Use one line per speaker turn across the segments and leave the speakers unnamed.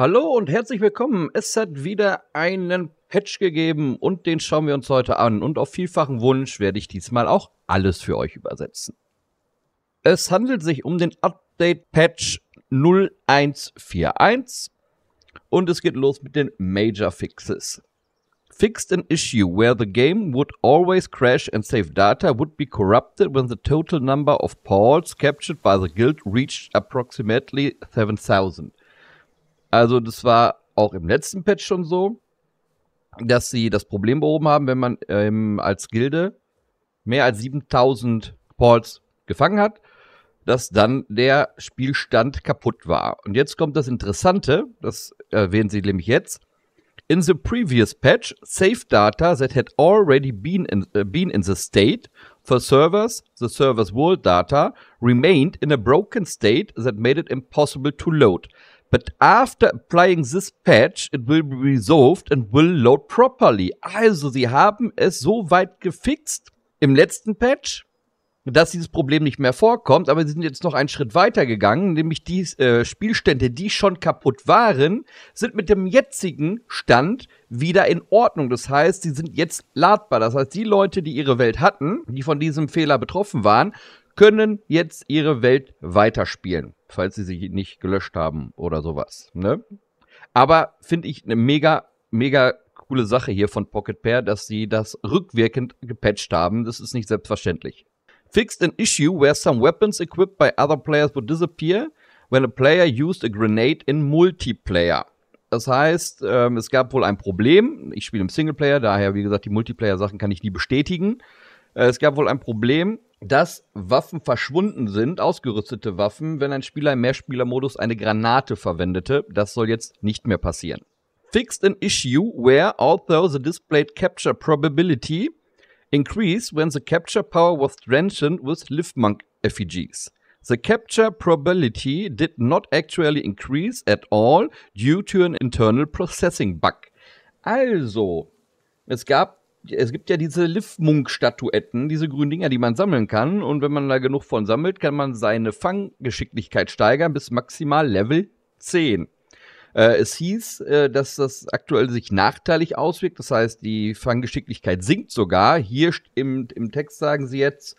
Hallo und herzlich willkommen. Es hat wieder einen Patch gegeben und den schauen wir uns heute an. Und auf vielfachen Wunsch werde ich diesmal auch alles für euch übersetzen. Es handelt sich um den Update Patch 0141 und es geht los mit den Major Fixes. Fixed an issue where the game would always crash and save data would be corrupted when the total number of pawns captured by the guild reached approximately 7000. Also das war auch im letzten Patch schon so, dass sie das Problem behoben haben, wenn man ähm, als Gilde mehr als 7000 Ports gefangen hat, dass dann der Spielstand kaputt war. Und jetzt kommt das Interessante, das erwähnen sie nämlich jetzt. In the previous patch, save data that had already been in, uh, been in the state for servers, the server's world data, remained in a broken state that made it impossible to load. But after applying this patch, it will be resolved and will load properly. Also, sie haben es so weit gefixt im letzten Patch, dass dieses Problem nicht mehr vorkommt, aber sie sind jetzt noch einen Schritt weiter gegangen, nämlich die äh, Spielstände, die schon kaputt waren, sind mit dem jetzigen Stand wieder in Ordnung. Das heißt, sie sind jetzt ladbar. Das heißt, die Leute, die ihre Welt hatten, die von diesem Fehler betroffen waren, können jetzt ihre Welt weiterspielen falls sie sie nicht gelöscht haben oder sowas. Ne? Aber finde ich eine mega, mega coole Sache hier von Pocket Pair, dass sie das rückwirkend gepatcht haben. Das ist nicht selbstverständlich. Fixed an issue where some weapons equipped by other players would disappear when a player used a grenade in Multiplayer. Das heißt, ähm, es gab wohl ein Problem. Ich spiele im Singleplayer, daher, wie gesagt, die Multiplayer-Sachen kann ich nie bestätigen. Äh, es gab wohl ein Problem, dass Waffen verschwunden sind, ausgerüstete Waffen, wenn ein Spieler im Mehrspielermodus eine Granate verwendete. Das soll jetzt nicht mehr passieren. Fixed an issue where, although the displayed capture probability increased when the capture power was strengthened with Liftmonk effigies. The capture probability did not actually increase at all due to an internal processing bug. Also, es gab es gibt ja diese Liv-Munk-Statuetten, diese grünen Dinger, die man sammeln kann. Und wenn man da genug von sammelt, kann man seine Fanggeschicklichkeit steigern bis maximal Level 10. Äh, es hieß, äh, dass das aktuell sich nachteilig auswirkt. Das heißt, die Fanggeschicklichkeit sinkt sogar. Hier im, im Text sagen sie jetzt,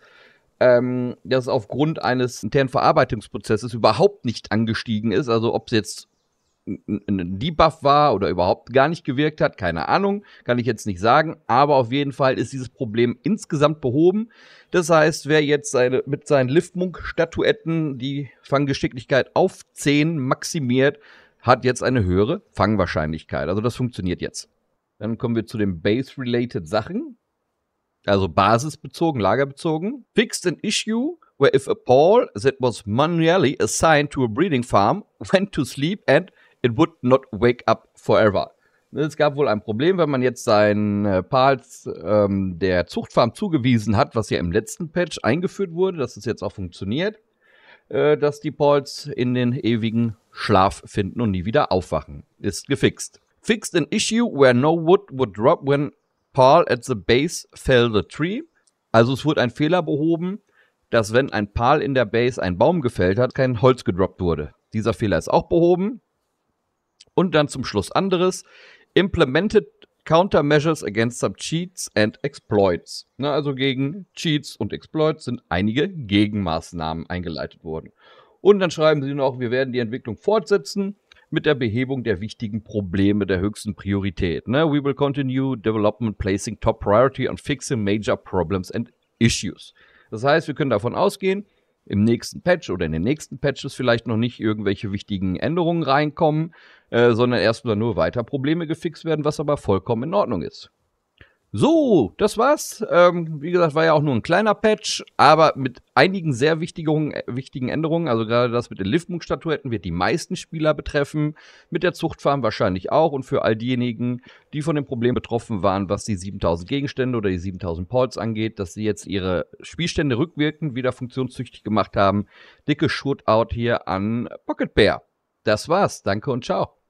ähm, dass es aufgrund eines internen Verarbeitungsprozesses überhaupt nicht angestiegen ist. Also ob es jetzt ein Debuff war oder überhaupt gar nicht gewirkt hat, keine Ahnung, kann ich jetzt nicht sagen, aber auf jeden Fall ist dieses Problem insgesamt behoben. Das heißt, wer jetzt seine, mit seinen Liftmunk-Statuetten die Fanggeschicklichkeit auf 10 maximiert, hat jetzt eine höhere Fangwahrscheinlichkeit. Also das funktioniert jetzt. Dann kommen wir zu den Base-related Sachen. Also basisbezogen, lagerbezogen. Fixed an issue where if a pall that was manually assigned to a breeding farm went to sleep and it would not wake up forever. Es gab wohl ein Problem, wenn man jetzt seinen äh, Pals ähm, der Zuchtfarm zugewiesen hat, was ja im letzten Patch eingeführt wurde, dass es jetzt auch funktioniert, äh, dass die Pals in den ewigen Schlaf finden und nie wieder aufwachen. Ist gefixt. Fixed an issue where no wood would drop when Paul at the base fell the tree. Also es wurde ein Fehler behoben, dass wenn ein Paul in der Base einen Baum gefällt hat, kein Holz gedroppt wurde. Dieser Fehler ist auch behoben. Und dann zum Schluss anderes. Implemented Countermeasures against some Cheats and Exploits. Na, also gegen Cheats und Exploits sind einige Gegenmaßnahmen eingeleitet worden. Und dann schreiben sie noch, wir werden die Entwicklung fortsetzen mit der Behebung der wichtigen Probleme der höchsten Priorität. Ne? We will continue development placing top priority on fixing major problems and issues. Das heißt, wir können davon ausgehen, im nächsten Patch oder in den nächsten Patches vielleicht noch nicht irgendwelche wichtigen Änderungen reinkommen, äh, sondern erstmal nur weiter Probleme gefixt werden, was aber vollkommen in Ordnung ist. So, das war's. Ähm, wie gesagt, war ja auch nur ein kleiner Patch, aber mit einigen sehr wichtigen, äh, wichtigen Änderungen. Also gerade das mit den Liftmunk-Statuetten wird die meisten Spieler betreffen, mit der Zuchtfarm wahrscheinlich auch und für all diejenigen, die von dem Problem betroffen waren, was die 7000 Gegenstände oder die 7000 Ports angeht, dass sie jetzt ihre Spielstände rückwirkend wieder funktionstüchtig gemacht haben. Dicke Shootout hier an Pocket Bear. Das war's. Danke und ciao.